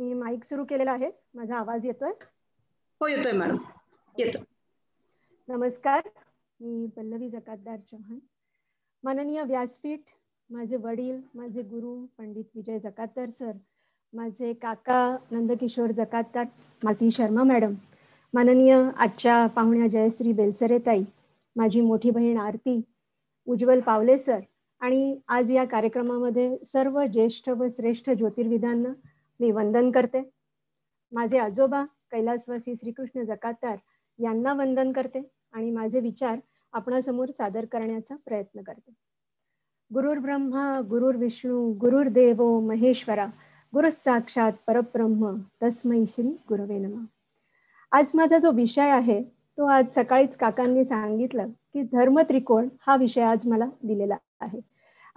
मी mic सुरू केलेला आहे माझा आवाज येतोय हो येतोय मॅडम येतो नमस्कार मी पल्लवी जकातदार चौहान माननीय व्यासपीठ माझे वडील माझे गुरु पंडित विजय जकातदार सर माझे काका नंदकिशोर जकातदार माती शर्मा मॅडम माननीय आजच्या पाहुण्या जयश्री बेलसरेताई माझी मोठी बहीण आरती उज्ज्वल पावले सर आणि आज या कार्यक्रमामध्ये सर्व ज्येष्ठ व श्रेष्ठ ज्योतिर्विदांना मी वंदन करते माझे आजोबा कैलासवासी श्रीकृष्ण जकातार यांना वंदन करते आणि माझे विचार आपणासमोर सादर करण्याचा प्रयत्न करते गुरुर् ब्रह्मा गुरुर विष्णू गुरुर्देव महेश्वरा गुरु साक्षात परब्रह्म तस्मै श्री गुरुवे नम आज माझा जो विषय आहे तो आज सकाळीच काकांनी सांगितलं की धर्म त्रिकोण हा विषय आज मला दिलेला आहे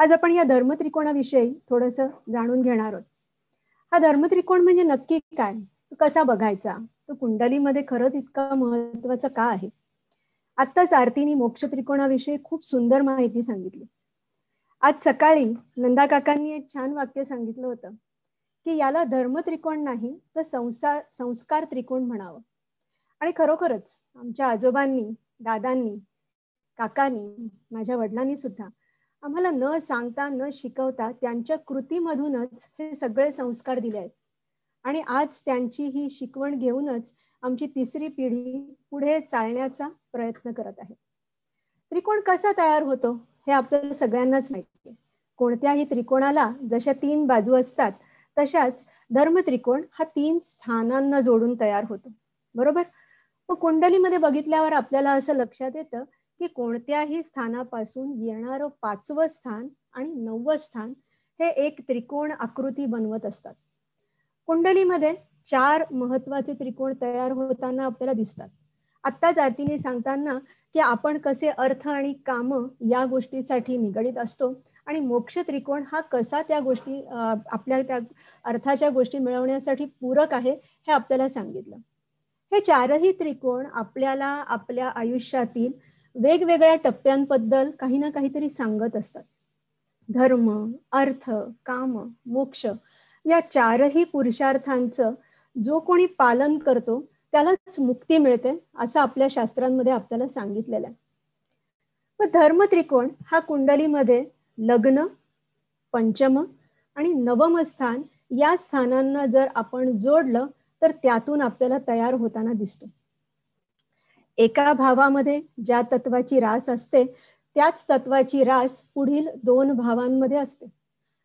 आज आपण या धर्मत्रिकोणाविषयी थोडस जाणून घेणार आहोत हा धर्मत्रिकोण म्हणजे नक्की काय कसा बघायचा तो कुंडलीमध्ये खरंच इतका महत्वाचा का आहे आत्ताच आरतीने मोक्ष त्रिकोणाविषयी खूप सुंदर माहिती सांगितली आज सकाळी नंदा काकांनी एक छान वाक्य सांगितलं होतं की याला धर्म त्रिकोण नाही तर संसार संस्कार त्रिकोण म्हणावं आणि खरोखरच आमच्या आजोबांनी दादांनी काकांनी माझ्या वडिलांनी सुद्धा आम्हाला न सांगता न शिकवता त्यांच्या कृतीमधूनच हे सगळे संस्कार दिले आहेत आणि आज त्यांची ही शिकवण घेऊनच आमची तिसरी पिढी पुढे चालण्याचा प्रयत्न करत आहे त्रिकोण कसा तयार होतो हे आपल्याला सगळ्यांनाच माहिती आहे कोणत्याही त्रिकोणाला जशा तीन बाजू असतात तशाच धर्म त्रिकोण हा तीन स्थानांना जोडून तयार होतो बरोबर मग कुंडलीमध्ये बघितल्यावर आपल्याला असं लक्षात येतं की कोणत्याही स्थानापासून येणारं पाचवं स्थान आणि नववं स्थान हे एक त्रिकोण आकृती बनवत असतात कुंडलीमध्ये चार महत्वाचे त्रिकोण तयार होताना आपल्याला दिसतात आत्ता जातीने सांगताना की आपण कसे अर्थ आणि काम या गोष्टीसाठी निगडीत असतो आणि मोक्ष त्रिकोण हा कसा त्या गोष्टी आपल्या त्या अर्थाच्या गोष्टी मिळवण्यासाठी पूरक आहे हे आपल्याला सांगितलं हे चारही त्रिकोण आपल्याला आपल्या आयुष्यातील वेगवेगळ्या टप्प्यांबद्दल काही ना काहीतरी सांगत असतात धर्म अर्थ काम मोक्ष या चारही पुरुषार्थांचं जो कोणी पालन करतो त्यालाच मुक्ती मिळते असं आपल्या शास्त्रांमध्ये आपल्याला सांगितलेलं आहे मग त्रिकोण हा कुंडलीमध्ये लग्न पंचम आणि नवम स्थान या स्थानांना जर आपण जोडलं तर त्यातून आपल्याला तयार होताना दिसतो एका भावामध्ये ज्या तत्वाची रास असते त्याच तत्वाची रास पुढील दोन भावांमध्ये असते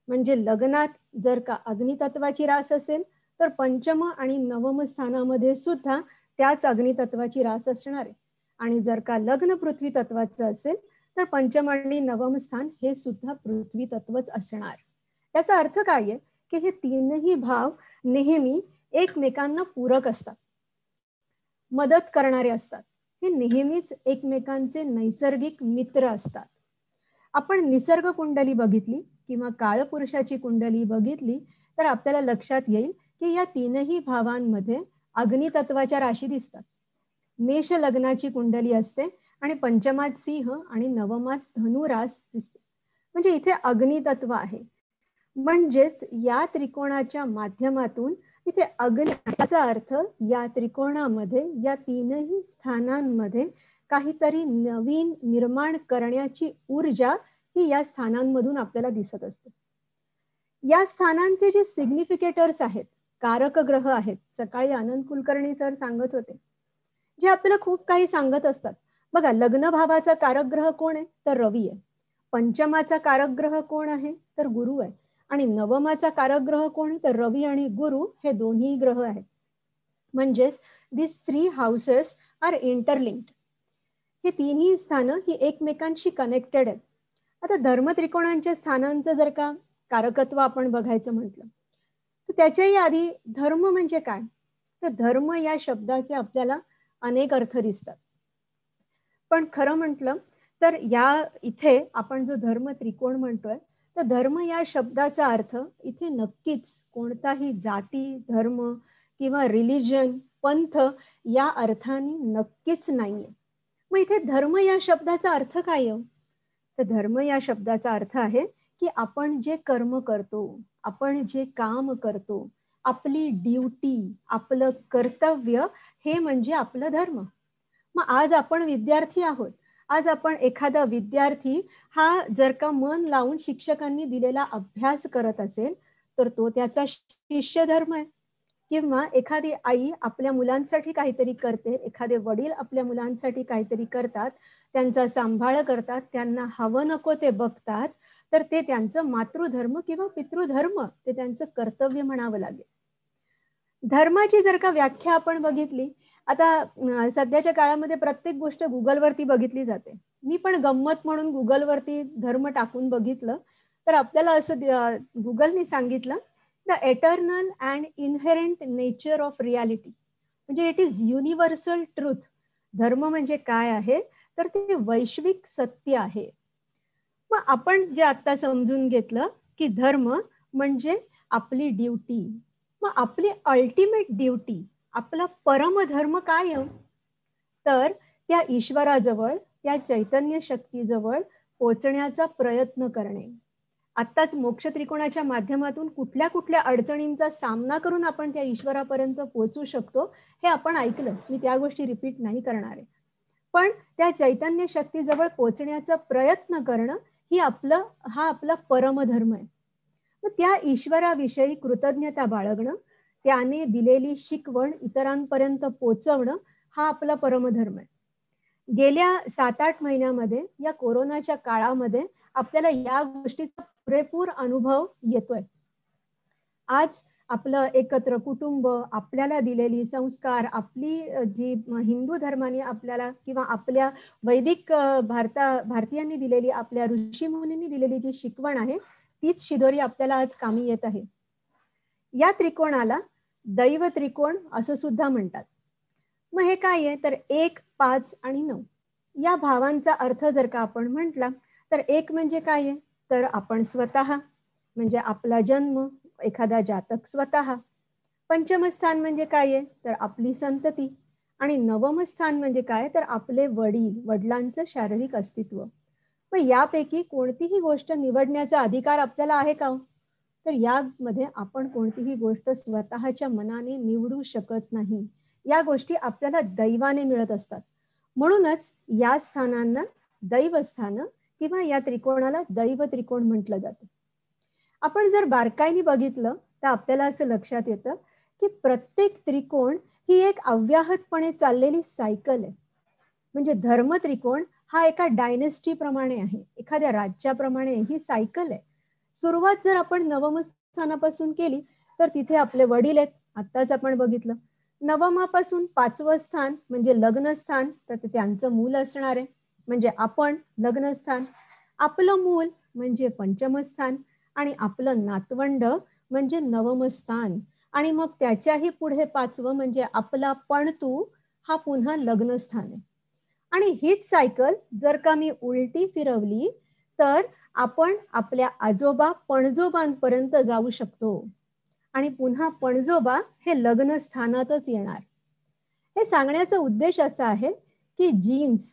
म्हणजे लग्नात जर का अग्नितत्वाची रास असेल तर पंचम आणि नवम स्थानामध्ये सुद्धा त्याच अग्नितत्वाची रास असणार आहे आणि जर का लग्न पृथ्वी तत्वाचं असेल तर पंचम आणि नवम स्थान हे सुद्धा पृथ्वी तत्वच असणार त्याचा अर्थ काय आहे की हे तीनही भाव नेहमी एकमेकांना पूरक असतात मदत करणारे असतात हे नेहमीच एकमेकांचे नैसर्गिक मित्र असतात आपण निसर्ग कुंडली बघितली किंवा काळपुरुषाची कुंडली बघितली तर आपल्याला लक्षात येईल की या तीनही भावांमध्ये अग्नितत्वाच्या राशी दिसतात मेष लग्नाची कुंडली असते आणि पंचमात सिंह आणि नवमात धनुरास दिसते म्हणजे इथे अग्नितत्व आहे म्हणजेच या त्रिकोणाच्या माध्यमातून तिथे अग्नि याचा अर्थ या त्रिकोणामध्ये या तीनही स्थानांमध्ये काहीतरी नवीन निर्माण करण्याची ऊर्जा ही या स्थानांमधून आपल्याला दिसत असते या स्थानांचे जे सिग्निफिकेटर्स आहेत कारक ग्रह आहेत सकाळी आनंद कुलकर्णी सर सांगत होते जे आपल्याला खूप काही सांगत असतात बघा लग्न भावाचा कारक ग्रह कोण आहे तर रवी आहे पंचमाचा कारक ग्रह कोण आहे तर गुरु आहे आणि नवमाचा कारक ग्रह कोण तर रवी आणि गुरु हे दोन्ही ग्रह आहेत म्हणजेच this three houses are interlinked हे तिन्ही स्थानं ही एकमेकांशी कनेक्टेड आहेत आता धर्मत्रिकोणांच्या स्थानांचं जर का कारकत्व आपण बघायचं म्हटलं तर त्याच्याही आधी धर्म म्हणजे काय तर धर्म या शब्दाचे आपल्याला अनेक अर्थ दिसतात पण खरं म्हटलं तर या इथे आपण जो धर्म त्रिकोण म्हणतोय तर धर्म या शब्दाचा अर्थ इथे नक्कीच कोणताही जाती धर्म किंवा रिलिजन पंथ या अर्थाने नक्कीच नाहीये मग इथे धर्म या शब्दाचा अर्थ काय तर धर्म या शब्दाचा अर्थ आहे की आपण जे कर्म करतो आपण जे काम करतो आपली ड्युटी आपलं कर्तव्य हे म्हणजे आपलं धर्म मग आज आपण विद्यार्थी आहोत आज आपण एखादा विद्यार्थी हा जर का मन लावून शिक्षकांनी दिलेला अभ्यास करत असेल तर तो त्याचा शिष्यधर्म आहे किंवा एखादी आई आपल्या मुलांसाठी काहीतरी करते एखादे वडील आपल्या मुलांसाठी काहीतरी करतात त्यांचा सांभाळ करतात त्यांना हवं नको ते बघतात तर ते त्यांचं मातृधर्म किंवा पितृधर्म ते त्यांचं कर्तव्य म्हणावं लागेल धर्माची जर का व्याख्या आपण बघितली आता सध्याच्या काळामध्ये प्रत्येक गोष्ट गुगलवरती बघितली जाते मी पण गंमत म्हणून गुगलवरती धर्म टाकून बघितलं तर आपल्याला असं गुगलने सांगितलं the eternal and inherent nature of reality म्हणजे इट इज युनिव्हर्सल ट्रूथ धर्म म्हणजे काय आहे तर ते वैश्विक सत्य आहे मग आपण जे आता समजून घेतलं की धर्म म्हणजे आपली ड्युटी मग आपली अल्टिमेट ड्युटी आपला परमधर्म काय तर त्या ईश्वराजवळ त्या चैतन्य शक्तीजवळ पोचण्याचा प्रयत्न करणे आत्ताच मोक्ष त्रिकोणाच्या माध्यमातून कुठल्या कुठल्या अडचणींचा सामना करून आपण त्या ईश्वरापर्यंत पोहोचू शकतो हे आपण ऐकलं मी त्या गोष्टी रिपीट नाही करणार आहे पण त्या चैतन्य शक्तीजवळ पोचण्याचा प्रयत्न करणं ही आपलं हा आपला परमधर्म आहे त्या ईश्वराविषयी कृतज्ञता बाळगणं त्याने दिलेली शिकवण इतरांपर्यंत पोचवणं हा आपला परमधर्म आहे गेल्या सात आठ महिन्यामध्ये या कोरोनाच्या काळामध्ये आपल्याला या गोष्टीचा पुरेपूर अनुभव येतोय आज आपलं एकत्र कुटुंब आपल्याला दिलेली संस्कार आपली जी हिंदू धर्माने आपल्याला किंवा आपल्या वैदिक भारता भारतीयांनी दिलेली आपल्या ऋषी मुनींनी दिलेली जी शिकवण आहे तीच शिदोरी आपल्याला आज कामी येत आहे या त्रिकोणाला दैव त्रिकोण असं सुद्धा म्हणतात मग हे काय आहे तर एक पाच आणि नऊ या भावांचा अर्थ जर का आपण म्हटला तर एक म्हणजे काय आहे तर आपण स्वतः म्हणजे आपला जन्म एखादा जातक स्वतः पंचमस्थान म्हणजे काय आहे तर आपली संतती आणि नवमस्थान म्हणजे काय तर आपले वडील वडिलांचं शारीरिक अस्तित्व पण यापैकी कोणतीही गोष्ट निवडण्याचा अधिकार आपल्याला आहे का हो? तर यामध्ये आपण कोणतीही गोष्ट स्वतःच्या मनाने निवडू शकत नाही या गोष्टी आपल्याला दैवाने मिळत असतात म्हणूनच या स्थानांना दैवस्थान किंवा या त्रिकोणाला दैव त्रिकोण म्हटलं जातं आपण जर बारकाईने बघितलं तर आपल्याला असं लक्षात येतं की प्रत्येक त्रिकोण ही एक अव्याहतपणे चाललेली सायकल आहे म्हणजे धर्म त्रिकोण हा एका डायनेस्टी प्रमाणे आहे एखाद्या राज्याप्रमाणे ही सायकल आहे सुरुवात जर आपण नवम स्थानापासून केली तर तिथे आपले वडील आहेत आत्ताच आपण बघितलं नवमापासून पाचवं स्थान म्हणजे लग्नस्थान तर ते त्यांचं मूल असणार आहे म्हणजे आपण लग्नस्थान आपलं मूल म्हणजे पंचमस्थान आणि आपलं नातवंड म्हणजे नवमस्थान आणि मग त्याच्याही पुढे पाचवं म्हणजे आपला पण तू हा पुन्हा लग्नस्थान आहे आणि हीच सायकल जर का मी उलटी फिरवली तर आपण आपल्या आजोबा पणजोबांपर्यंत जाऊ शकतो आणि पुन्हा पणजोबा हे लग्न स्थानातच येणार हे सांगण्याचा उद्देश असा आहे की जीन्स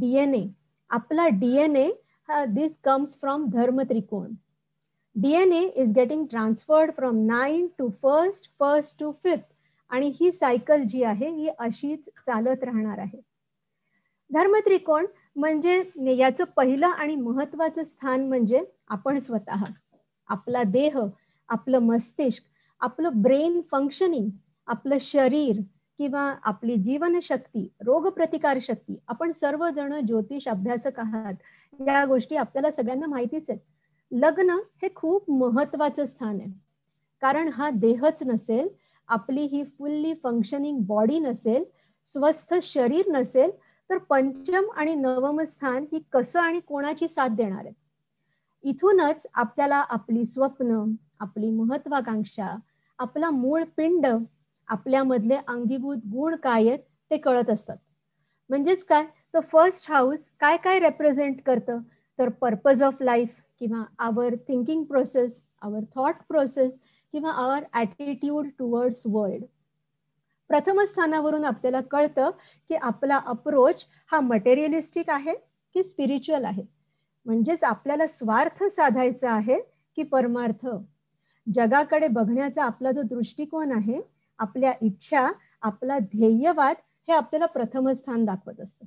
डीएनए आपला डीएनए दिस कम्स फ्रॉम धर्म त्रिकोण DNA is getting transferred from nine to first first to fifth आणि ही सायकल जी आहे ही अशीच चालत राहणार आहे धर्मत्रिकोण म्हणजे याचं पहिलं आणि महत्वाचं स्थान म्हणजे आपण स्वतः आपला देह आपलं मस्तिष्क आपलं ब्रेन फंक्शनिंग आपलं शरीर किंवा आपली जीवनशक्ती रोगप्रतिकार शक्ती आपण सर्वजण ज्योतिष अभ्यासक आहात या गोष्टी आपल्याला सगळ्यांना माहितीच आहेत लग्न हे खूप महत्वाचं स्थान आहे कारण हा देहच नसेल आपली ही फुल्ली फंक्शनिंग बॉडी नसेल स्वस्थ शरीर नसेल तर पंचम आणि नवम स्थान ही कसं आणि कोणाची साथ देणार आहे इथूनच आपल्याला आपली स्वप्न आपली महत्वाकांक्षा आपला मूळ पिंड आपल्यामधले अंगीभूत गुण काय आहेत ते कळत असतात म्हणजेच काय तर फर्स्ट हाऊस काय काय रेप्रेझेंट करतं तर पर्पज ऑफ लाईफ किंवा our thinking process our thought process किंवा आवर ॲटिट्यूड टुवर्ड्स वर्ल्ड प्रथम स्थानावरून आपल्याला कळतं की आपला अप्रोच हा मटेरियलिस्टिक आहे की स्पिरिच्युअल आहे म्हणजेच आपल्याला स्वार्थ साधायचा आहे की परमार्थ जगाकडे बघण्याचा आपला जो दृष्टिकोन आहे आपल्या इच्छा आपला ध्येयवाद हे आपल्याला प्रथम स्थान दाखवत असतं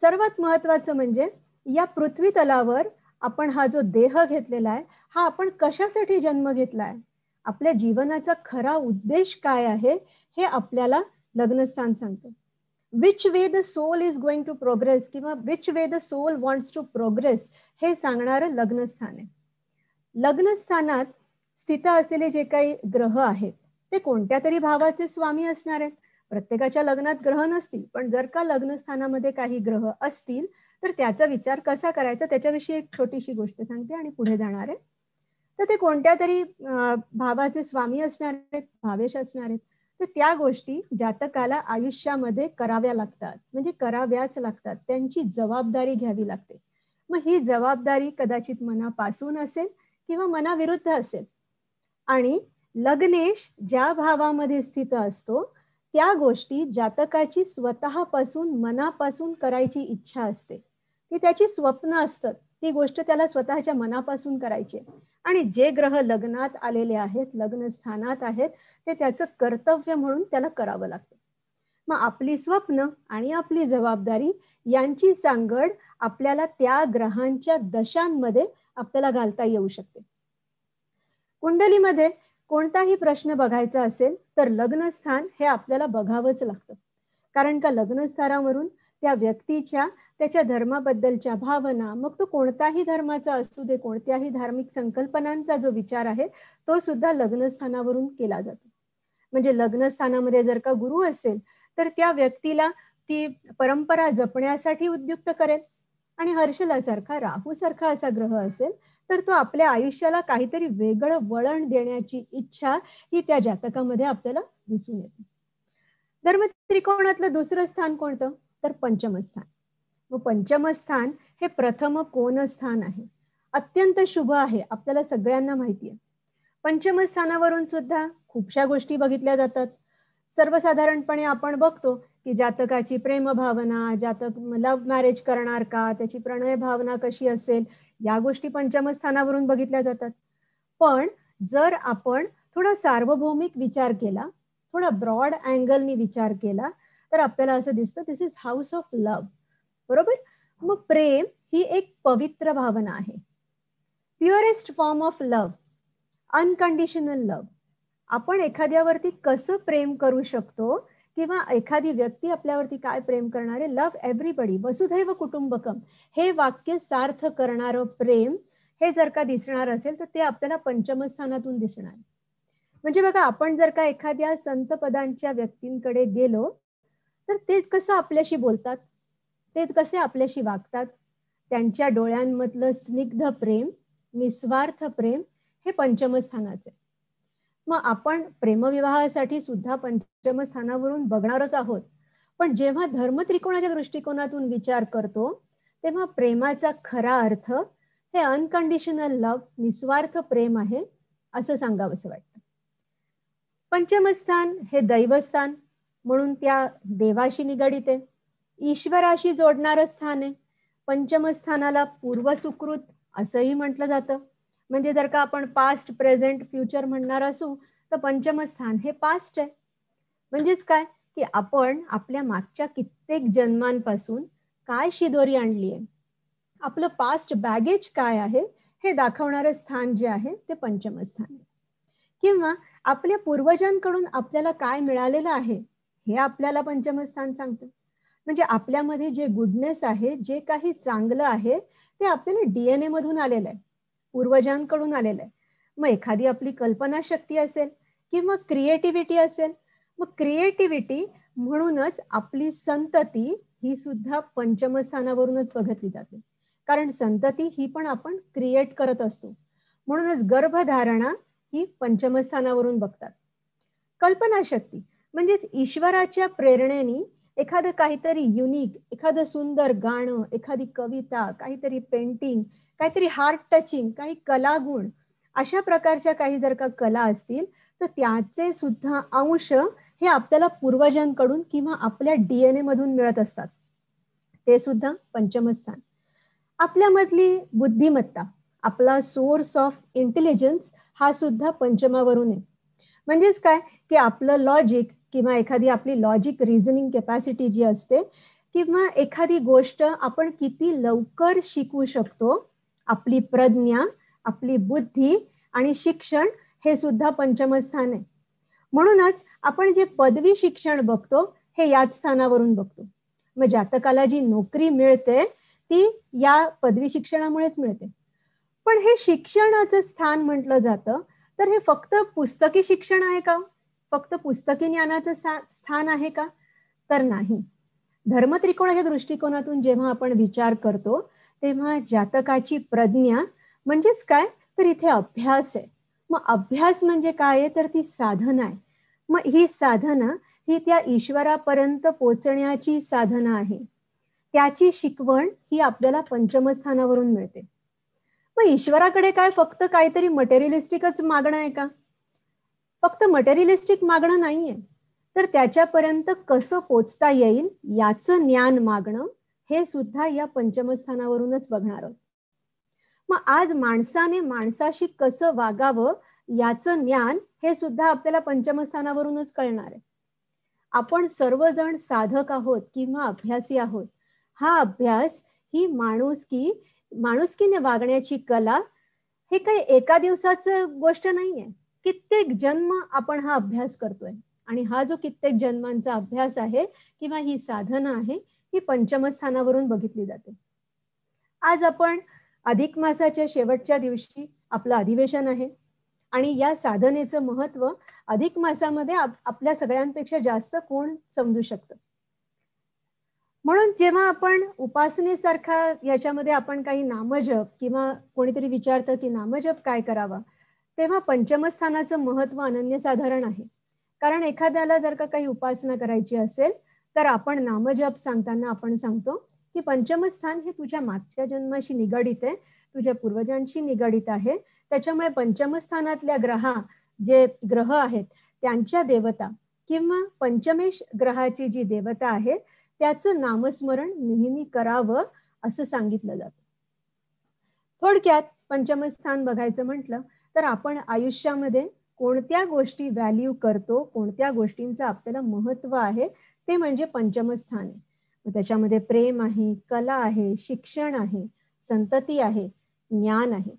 सर्वात महत्वाचं म्हणजे या पृथ्वी तलावर आपण हा जो देह घेतलेला आहे हा आपण कशासाठी जन्म घेतला आहे आपल्या जीवनाचा खरा उद्देश काय आहे हे आपल्याला लग्नस्थान सांगतं which way the soul is going to progress किंवा which way the soul wants to progress हे सांगणारं लग्नस्थान आहे लग्नस्थानात स्थित असलेले जे काही ग्रह आहेत ते कोणत्या तरी भावाचे स्वामी असणार आहेत प्रत्येकाच्या लग्नात ग्रह नसतील पण जर का लग्नस्थानामध्ये काही ग्रह असतील तर त्याचा विचार कसा करायचा त्याच्याविषयी एक छोटीशी गोष्ट सांगते आणि पुढे जाणार आहे तर ते कोणत्या तरी भावाचे स्वामी असणार आहेत भावेश असणार आहेत तर त्या गोष्टी जातकाला आयुष्यामध्ये कराव्या लागतात म्हणजे कराव्याच लागतात त्यांची जबाबदारी घ्यावी लागते मग ही जबाबदारी कदाचित मनापासून असेल किंवा मनाविरुद्ध असेल आणि लग्नेश ज्या भावामध्ये स्थित असतो त्या गोष्टी जातकाची स्वतःपासून मनापासून करायची इच्छा असते ते त्याची स्वप्न असतात ती गोष्ट त्याला स्वतःच्या मनापासून करायची आणि जे ग्रह लग्नात आलेले आहेत लग्न स्थानात आहेत ते त्याचं कर्तव्य म्हणून त्याला करावं लागतं मग आपली स्वप्न आणि आपली जबाबदारी यांची सांगड आपल्याला त्या ग्रहांच्या दशांमध्ये आपल्याला घालता येऊ शकते कुंडलीमध्ये कोणताही प्रश्न बघायचा असेल तर लग्नस्थान हे आपल्याला बघावंच लागतं कारण का लग्नस्थानावरून त्या व्यक्तीच्या त्याच्या धर्माबद्दलच्या भावना मग तो कोणताही धर्माचा असू दे कोणत्याही धार्मिक संकल्पनांचा जो विचार आहे तो सुद्धा लग्नस्थानावरून केला जातो म्हणजे लग्नस्थानामध्ये जर का गुरु असेल तर त्या व्यक्तीला ती परंपरा जपण्यासाठी उद्युक्त करेल आणि हर्षलासारखा राहूसारखा असा ग्रह असेल तर तो आपल्या आयुष्याला काहीतरी वेगळं वळण देण्याची इच्छा ही त्या जातकामध्ये आपल्याला दिसून येते धर्म त्रिकोणातलं दुसरं स्थान कोणतं तर पंचमस्थान व पंचमस्थान हे प्रथम कोन स्थान आहे अत्यंत शुभ आहे आपल्याला सगळ्यांना माहिती आहे पंचमस्थानावरून सुद्धा खूपशा गोष्टी बघितल्या जातात सर्वसाधारणपणे आपण बघतो की जातकाची प्रेम भावना जातक लव्ह मॅरेज करणार का त्याची प्रणय भावना कशी असेल या गोष्टी पंचमस्थानावरून बघितल्या जातात पण जर आपण थोडा सार्वभौमिक विचार केला थोडा ब्रॉड अँगलनी विचार केला तर आपल्याला असं दिसतं this is house of love बरोबर मग प्रेम ही एक पवित्र भावना आहे purest form of love unconditional love आपण एखाद्यावरती कसं प्रेम करू शकतो किंवा एखादी व्यक्ती आपल्यावरती काय प्रेम करणारे लव एव्हरीबडी वसुधैव कुटुंबकम हे वाक्य सार्थ करणारं प्रेम हे जर का दिसणार असेल तर ते आपल्याला पंचमस्थानातून दिसणार म्हणजे बघा आपण जर का एखाद्या संतपदांच्या व्यक्तींकडे गेलो तर ते कसं आपल्याशी बोलतात ते कसे आपल्याशी वागतात त्यांच्या डोळ्यांमधलं स्निग्ध प्रेम निस्वार्थ प्रेम हे पंचमस्थानाचे मग आपण प्रेमविवाहासाठी सुद्धा पंचमस्थानावरून बघणारच आहोत पण जेव्हा धर्मत्रिकोणाच्या दृष्टिकोनातून विचार करतो तेव्हा प्रेमाचा खरा अर्थ हे अनकंडिशनल लव निस्वार्थ प्रेम आहे असं सांगावं असं वाटतं पंचमस्थान हे दैवस्थान म्हणून त्या देवाशी निगडित आहे ईश्वराशी जोडणारं स्थान आहे पंचमस्थानाला पूर्वसुकृत असंही म्हटलं जातं म्हणजे जर का आपण पास्ट प्रेझेंट फ्युचर म्हणणार असू तर पंचमस्थान हे पास्ट आहे म्हणजेच काय की आपण आपल्या मागच्या कित्येक जन्मांपासून काय शिदोरी आणली आहे आपलं पास्ट बॅगेज काय आहे हे दाखवणारं स्थान जे आहे ते पंचमस्थान आहे किंवा आपल्या पूर्वजांकडून आपल्याला काय मिळालेलं आहे हे आपल्याला पंचमस्थान सांगतं म्हणजे आपल्यामध्ये जे गुडनेस आहे जे काही चांगलं आहे ते आपल्याला डीएनए मधून आलेलं आहे पूर्वजांकडून आलेलं आहे मग एखादी आपली कल्पनाशक्ती असेल किंवा क्रिएटिव्हिटी असेल मग क्रिएटिव्हिटी म्हणूनच आपली संतती ही सुद्धा पंचमस्थानावरूनच बघितली जाते कारण संतती ही पण आपण क्रिएट करत असतो म्हणूनच गर्भधारणा ही पंचमस्थानावरून बघतात कल्पनाशक्ती म्हणजेच ईश्वराच्या प्रेरणेनी एखादं काहीतरी युनिक एखादं सुंदर गाणं एखादी कविता काहीतरी पेंटिंग काहीतरी हार्ट टचिंग काही कलागुण अशा प्रकारच्या काही जर का कला असतील तर त्याचे सुद्धा अंश हे आपल्याला पूर्वजांकडून किंवा आपल्या डीएनए मधून मिळत असतात ते सुद्धा पंचमस्थान आपल्यामधली बुद्धिमत्ता आपला सोर्स ऑफ इंटेलिजन्स हा सुद्धा पंचमावरून आहे म्हणजेच काय की आपलं लॉजिक किंवा एखादी आपली लॉजिक रिझनिंग कॅपॅसिटी जी असते किंवा एखादी गोष्ट आपण किती लवकर शिकू शकतो आपली प्रज्ञा आपली बुद्धी आणि शिक्षण हे सुद्धा पंचम स्थान आहे म्हणूनच आपण जे पदवी शिक्षण बघतो हे याच स्थानावरून बघतो मग जातकाला जी नोकरी मिळते ती या पदवी शिक्षणामुळेच मिळते पण हे शिक्षणाचं स्थान म्हटलं जातं तर हे फक्त पुस्तकी शिक्षण आहे का फक्त पुस्तकी ज्ञानाचं स्थान आहे का तर नाही धर्मत्रिकोणाच्या दृष्टिकोनातून जेव्हा आपण विचार करतो तेव्हा जातकाची प्रज्ञा म्हणजेच काय तर इथे अभ्यास आहे मग अभ्यास म्हणजे काय आहे तर ती साधना आहे मग ही साधनं ही त्या ईश्वरापर्यंत पोचण्याची साधना आहे त्याची शिकवण ही आपल्याला पंचमस्थानावरून मिळते मग ईश्वराकडे काय फक्त काहीतरी मटेरियलिस्टिकच मागणं आहे का फक्त मटेरियलिस्टिक मागणं नाहीये तर त्याच्यापर्यंत कसं पोचता येईल याचं ज्ञान मागणं हे सुद्धा या पंचमस्थानावरूनच बघणार आहोत मग आज माणसाने माणसाशी कसं वागावं याचं ज्ञान हे सुद्धा आपल्याला पंचमस्थानावरूनच कळणार आहे आपण सर्वजण साधक आहोत किंवा अभ्यासी आहोत हा अभ्यास ही माणुसकी माणुसकीने वागण्याची कला हे काही एका दिवसाचं गोष्ट नाहीये कित्येक जन्म आपण हा अभ्यास करतोय आणि हा जो कित्येक जन्मांचा अभ्यास आहे किंवा ही साधना आहे ही पंचमस्थानावरून बघितली जाते आज आपण अधिक मासाच्या शेवटच्या दिवशी आपलं अधिवेशन आहे आणि या साधनेचं महत्व अधिक मासामध्ये आपल्या सगळ्यांपेक्षा जास्त कोण समजू शकत म्हणून जेव्हा आपण उपासनेसारखा याच्यामध्ये आपण काही नामजप किंवा कोणीतरी विचारतं की नामजप काय करावा तेव्हा पंचमस्थानाचं महत्व अनन्यसाधारण आहे कारण एखाद्याला जर का काही उपासना करायची असेल तर आपण नामजप सांगताना आपण सांगतो की पंचमस्थान हे तुझ्या मागच्या जन्माशी निगडित आहे तुझ्या पूर्वजांशी निगडित आहे त्याच्यामुळे पंचमस्थानातल्या ग्रहा जे ग्रह आहेत त्यांच्या देवता किंवा पंचमेश ग्रहाची जी देवता आहे त्याचं नामस्मरण नेहमी करावं असं सांगितलं जातं थोडक्यात पंचमस्थान बघायचं म्हटलं तर आपण आयुष्यामध्ये कोणत्या गोष्टी व्हॅल्यू करतो कोणत्या गोष्टींचं आपल्याला महत्व आहे ते म्हणजे पंचमस्थान आहे त्याच्यामध्ये प्रेम आहे कला आहे शिक्षण आहे संतती आहे ज्ञान आहे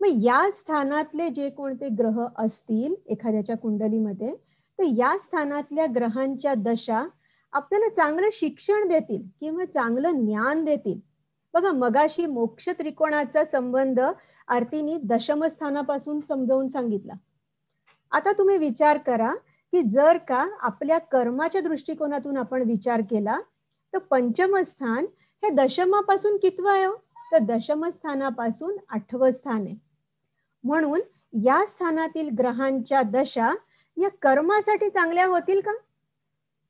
मग या स्थानातले जे कोणते ग्रह असतील एखाद्याच्या कुंडलीमध्ये तर या स्थानातल्या ग्रहांच्या दशा आपल्याला चांगलं शिक्षण देतील किंवा चांगलं ज्ञान देतील बघा मगाशी मोक्ष त्रिकोणाचा संबंध आरतीनी दशमस्थानापासून समजावून सांगितला आता तुम्ही विचार करा की जर का आपल्या कर्माच्या दृष्टिकोनातून आपण विचार केला तर पंचमस्थान हे दशमापासून कितवं आहे हो? तर दशमस्थानापासून आठवं स्थान आहे म्हणून या स्थानातील ग्रहांच्या दशा या कर्मासाठी चांगल्या होतील का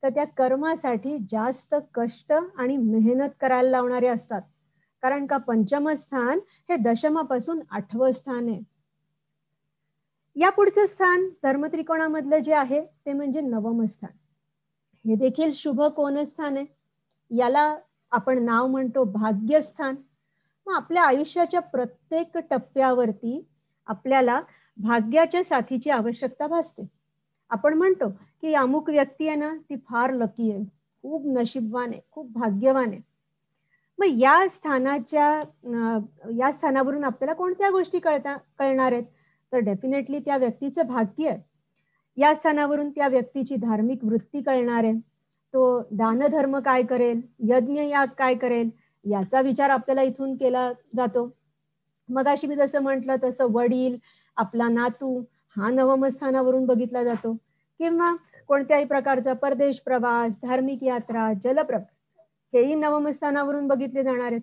तर त्या कर्मासाठी जास्त कष्ट आणि मेहनत करायला लावणारे असतात कारण का पंचम स्थान हे दशमापासून आठवं स्थान आहे या पुढचं स्थान धर्मत्रिकोणामधलं जे आहे ते म्हणजे नवम स्थान हे देखील शुभ कोण स्थान आहे याला आपण नाव म्हणतो भाग्यस्थान मग आपल्या आयुष्याच्या प्रत्येक टप्प्यावरती आपल्याला भाग्याच्या साथीची आवश्यकता भासते आपण म्हणतो की अमुक व्यक्ती आहे ना ती फार लकी आहे खूप नशीबवान आहे खूप भाग्यवान आहे मग या स्थानाच्या या स्थानावरून आपल्याला कोणत्या गोष्टी कळता कळणार आहेत तर डेफिनेटली त्या व्यक्तीचं भाग्य या स्थानावरून त्या व्यक्तीची धार्मिक वृत्ती कळणार आहे तो दानधर्म काय करेल यज्ञ याग काय करेल याचा विचार आपल्याला इथून केला जातो मग अशी मी जसं म्हटलं तसं वडील आपला नातू हा नवमस्थानावरून बघितला जातो किंवा कोणत्याही प्रकारचा परदेश प्रवास धार्मिक यात्रा जलप्रवास हेही नवमस्थानावरून बघितले जाणार आहेत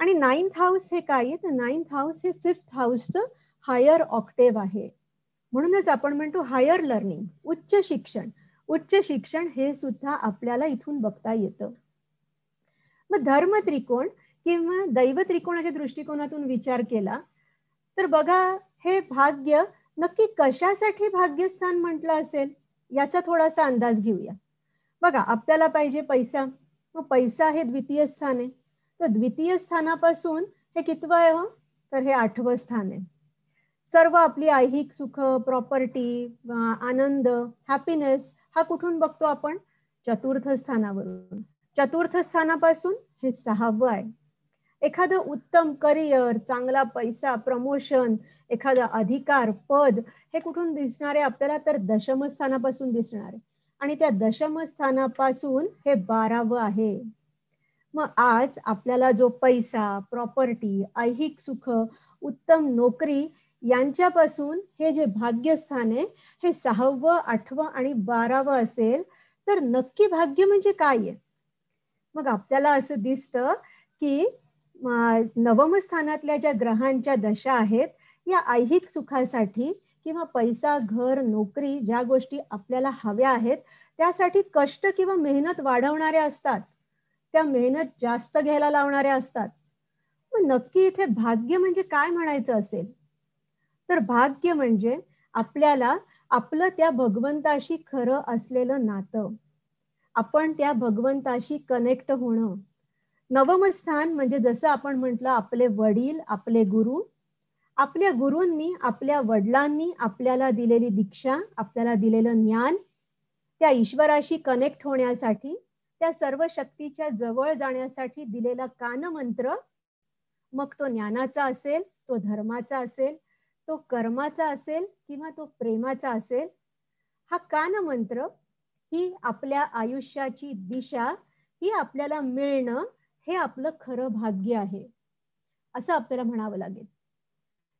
आणि नाईन्थ हाऊस हे काय आहे तर नाईन्थ हाऊस हे फिफ्थ हाऊसचं हायर ऑक्टेव्ह आहे म्हणूनच आपण म्हणतो हायर लर्निंग उच्च शिक्षण उच्च शिक्षण हे सुद्धा आपल्याला इथून बघता येतं मग धर्म त्रिकोण किंवा दैव त्रिकोणाच्या दृष्टिकोनातून विचार केला तर बघा हे भाग्य नक्की कशासाठी भाग्यस्थान म्हटलं असेल याचा थोडासा अंदाज घेऊया बघा आपल्याला पाहिजे पैसा मग पैसा हे द्वितीय स्थान आहे तर द्वितीय स्थानापासून हे कितवं आहे हो? तर हे आठवं स्थान आहे सर्व आपली ऐहिक सुख प्रॉपर्टी आनंद हॅपीनेस हा कुठून बघतो आपण चतुर्थ स्थानावरून चतुर्थ स्थानापासून हे सहावं आहे एखाद उत्तम करिअर चांगला पैसा प्रमोशन एखादा अधिकार पद हे कुठून आहे आपल्याला तर दशमस्थानापासून आहे आणि त्या दशम दशमस्थानापासून हे बारावं आहे मग आज आपल्याला जो पैसा प्रॉपर्टी ऐहिक सुख उत्तम नोकरी यांच्यापासून हे जे भाग्यस्थान आहे हे सहावं आठवं आणि बारावं असेल तर नक्की भाग्य म्हणजे काय आहे मग आपल्याला असं दिसतं की नवमस्थानातल्या ज्या ग्रहांच्या दशा आहेत या ऐहिक सुखासाठी किंवा पैसा घर नोकरी ज्या गोष्टी आपल्याला हव्या आहेत त्यासाठी कष्ट किंवा मेहनत वाढवणाऱ्या असतात त्या मेहनत जास्त घ्यायला लावणाऱ्या असतात मग नक्की इथे भाग्य म्हणजे काय म्हणायचं असेल तर भाग्य म्हणजे आपल्याला आपलं त्या भगवंताशी खरं असलेलं नातं आपण त्या भगवंताशी कनेक्ट होणं नवमस्थान म्हणजे जसं आपण म्हटलं आपले वडील आपले गुरु आपल्या गुरूंनी आपल्या वडिलांनी आपल्याला दिलेली दीक्षा आपल्याला दिलेलं ज्ञान त्या ईश्वराशी कनेक्ट होण्यासाठी त्या सर्व शक्तीच्या जवळ जाण्यासाठी दिलेला कानमंत्र मग तो ज्ञानाचा असेल तो धर्माचा असेल तो कर्माचा असेल किंवा तो प्रेमाचा असेल हा कानमंत्र ही आपल्या आयुष्याची दिशा ही आपल्याला मिळणं हे आपलं खरं भाग्य आहे असं आपल्याला म्हणावं लागेल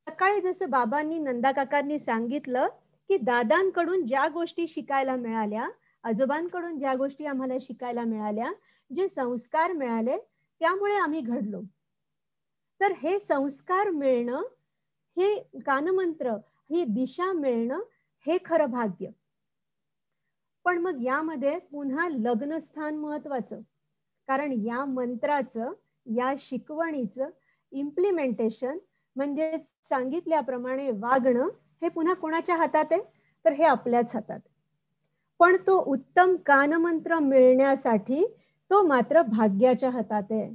सकाळी जसं बाबांनी नंदा काकांनी सांगितलं की दादांकडून ज्या गोष्टी शिकायला मिळाल्या आजोबांकडून ज्या गोष्टी आम्हाला शिकायला मिळाल्या जे संस्कार मिळाले त्यामुळे आम्ही घडलो तर हे संस्कार मिळणं हे कानमंत्र ही दिशा मिळणं हे खरं भाग्य पण मग यामध्ये पुन्हा लग्नस्थान महत्वाचं कारण या मंत्राचं या शिकवणीचं इम्प्लिमेंटेशन म्हणजे सांगितल्याप्रमाणे वागणं हे पुन्हा कोणाच्या हातात आहे तर हे आपल्याच हातात पण तो उत्तम कानमंत्र मिळण्यासाठी तो मात्र भाग्याच्या हातात आहे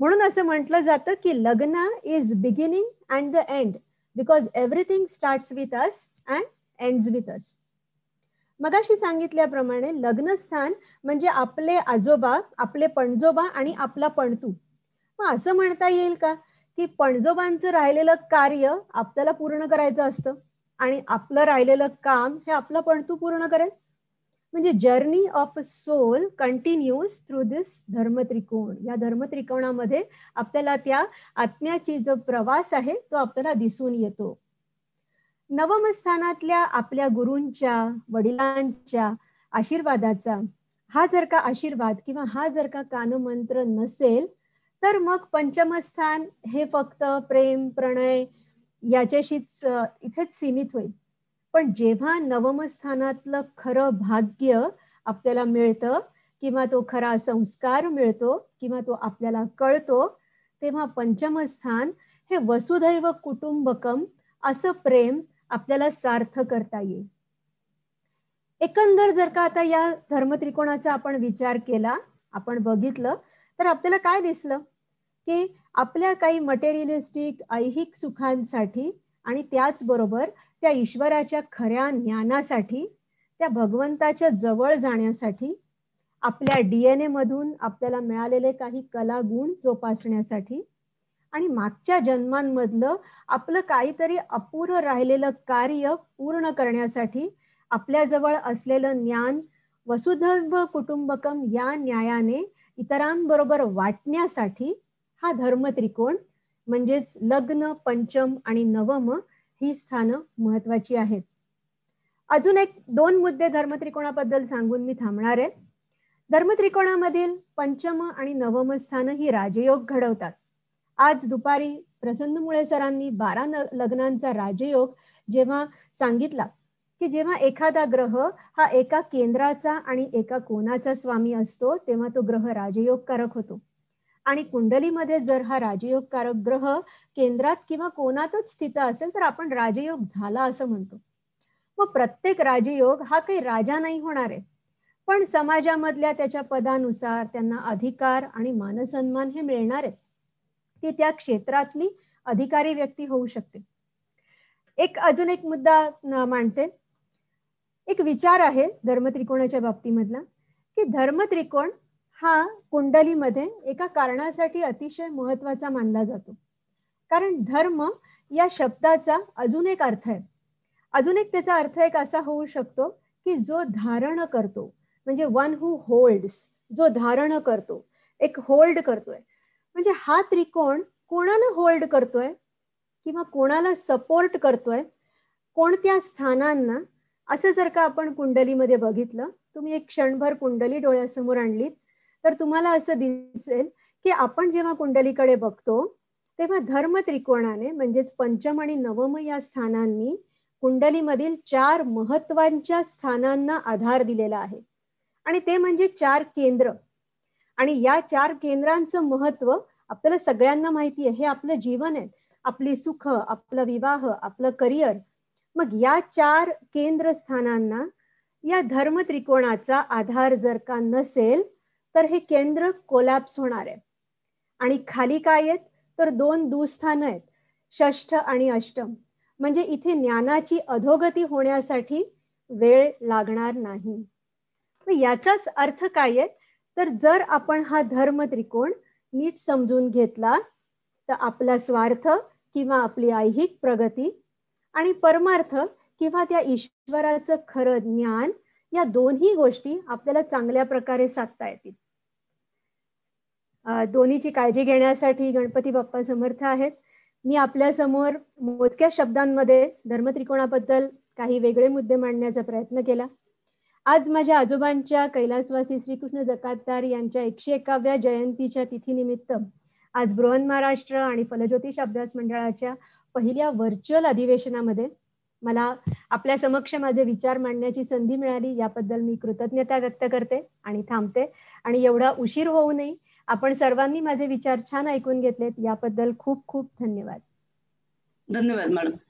म्हणून असं म्हटलं जातं की lagna is beginning and the end because everything start with us and end with us मगाशी सांगितल्याप्रमाणे लग्नस्थान म्हणजे आपले आजोबा आपले पणजोबा आणि आपला पणतू मग असं म्हणता येईल का की पणजोबांचं राहिलेलं कार्य आपल्याला पूर्ण करायचं असतं आणि आपलं राहिलेलं काम हे आपलं पणतू पूर्ण करेल म्हणजे journey of a soul continues through this धर्मत्रिकोण या धर्मत्रिकोणामध्ये आपल्याला त्या आत्म्याची जो प्रवास आहे तो आपल्याला दिसून येतो नवमस्थानातल्या आपल्या गुरूंच्या वडिलांच्या आशीर्वादाचा हा जर का आशीर्वाद किंवा हा जर का कानमंत्र नसेल तर मग पंचमस्थान हे फक्त प्रेम प्रणय याच्याशीच इथेच सीमित होईल पण जेव्हा नवमस्थानातलं खरं भाग्य आपल्याला मिळतं किंवा तो खरा संस्कार मिळतो किंवा तो आपल्याला कळतो तेव्हा पंचमस्थान हे वसुधैव कुटुंबकम असं प्रेम आपल्याला सार्थ करता येईल एकंदर जर का आता या धर्मत्रिकोणाचा आपण विचार केला आपण बघितलं तर आपल्याला काय दिसलं की आपल्या काही मटेरियलिस्टिक ऐहिक सुखांसाठी आणि त्याचबरोबर त्या ईश्वराच्या खऱ्या ज्ञानासाठी त्या भगवंताच्या जवळ जाण्यासाठी आपल्या डीएनए मधून आपल्याला मिळालेले काही कला गुण जोपासण्यासाठी आणि मागच्या जन्मांमधलं आपलं काहीतरी अपूर्ण राहिलेलं कार्य पूर्ण करण्यासाठी आपल्याजवळ असलेलं ज्ञान वसुधर्व कुटुंबकम या न्यायाने इतरांबरोबर वाटण्यासाठी हा धर्मत्रिकोण म्हणजेच लग्न पंचम आणि नवम ही स्थानं महत्वाची आहेत अजून एक दोन मुद्दे धर्मत्रिकोणाबद्दल सांगून मी थांबणार आहे धर्मत्रिकोणामधील पंचम आणि नवम स्थान ही राजयोग घडवतात आज दुपारी प्रसन्न मुळे सरांनी बारा लग्नांचा राजयोग जेव्हा सांगितला की जेव्हा एखादा ग्रह हा एका केंद्राचा आणि एका कोणाचा स्वामी असतो तेव्हा तो ग्रह राजयोगकारक होतो आणि कुंडलीमध्ये जर हा राजयोगकारक ग्रह केंद्रात किंवा कोणातच स्थित असेल तर आपण राजयोग झाला असं म्हणतो मग प्रत्येक राजयोग हा काही राजा नाही होणार आहे पण समाजामधल्या त्याच्या पदानुसार त्यांना अधिकार आणि मानसन्मान हे मिळणार आहेत ती त्या क्षेत्रातली अधिकारी व्यक्ती होऊ शकते एक अजून एक मुद्दा मांडते एक विचार आहे धर्मत्रिकोणाच्या बाबतीमधला की धर्मत्रिकोण हा कुंडलीमध्ये एका कारणासाठी अतिशय महत्वाचा मानला जातो कारण धर्म या शब्दाचा अजून एक अर्थ आहे अजून एक त्याचा अर्थ एक असा होऊ शकतो की जो धारण करतो म्हणजे वन हू होल्ड्स जो धारण करतो एक होल्ड करतोय म्हणजे हा त्रिकोण कोणाला होल्ड करतोय किंवा कोणाला सपोर्ट करतोय कोणत्या स्थानांना असं जर का आपण कुंडलीमध्ये बघितलं तुम्ही एक क्षणभर कुंडली डोळ्यासमोर आणली तर तुम्हाला असं दिसेल की आपण जेव्हा कुंडलीकडे बघतो तेव्हा धर्म त्रिकोणाने म्हणजेच पंचम आणि नवम या स्थानांनी कुंडलीमधील चार महत्वांच्या स्थानांना आधार दिलेला आहे आणि ते म्हणजे चार केंद्र आणि या चार केंद्रांचं महत्व आपल्याला सगळ्यांना माहिती आहे हे आपलं जीवन आहे आपली सुख आपला विवाह आपलं करिअर मग या चार केंद्रस्थानांना या धर्म त्रिकोणाचा आधार जर का नसेल तर हे केंद्र कोलॅप्स होणार आहे आणि खाली काय आहेत तर दोन दुस्थान आहेत षष्ठ आणि अष्टम म्हणजे इथे ज्ञानाची अधोगती होण्यासाठी वेळ लागणार नाही याचाच अर्थ काय आहे तर जर आपण हा धर्म त्रिकोण नीट समजून घेतला तर आपला स्वार्थ किंवा आपली ऐहिक प्रगती आणि परमार्थ किंवा त्या ईश्वराचं खरं ज्ञान या दोन्ही गोष्टी आपल्याला चांगल्या प्रकारे साधता येतील दोन्हीची काळजी घेण्यासाठी गणपती बाप्पा समर्थ आहेत मी आपल्या मोजक्या शब्दांमध्ये धर्मत्रिकोणाबद्दल काही वेगळे मुद्दे मांडण्याचा प्रयत्न केला आज माझ्या आजोबांच्या कैलासवासी श्रीकृष्ण जकातदार यांच्या एकशे एकाव्या जयंतीच्या तिथीनिमित्त आज बृहन महाराष्ट्र आणि फलज्योतिष अभ्यास मंडळाच्या पहिल्या व्हर्च्युअल अधिवेशनामध्ये मला आपल्या समक्ष माझे विचार मांडण्याची संधी मिळाली याबद्दल मी कृतज्ञता व्यक्त करते आणि थांबते आणि एवढा उशीर होऊ नये आपण सर्वांनी माझे विचार छान ऐकून घेतलेत याबद्दल खूप खूप धन्यवाद धन्यवाद मॅडम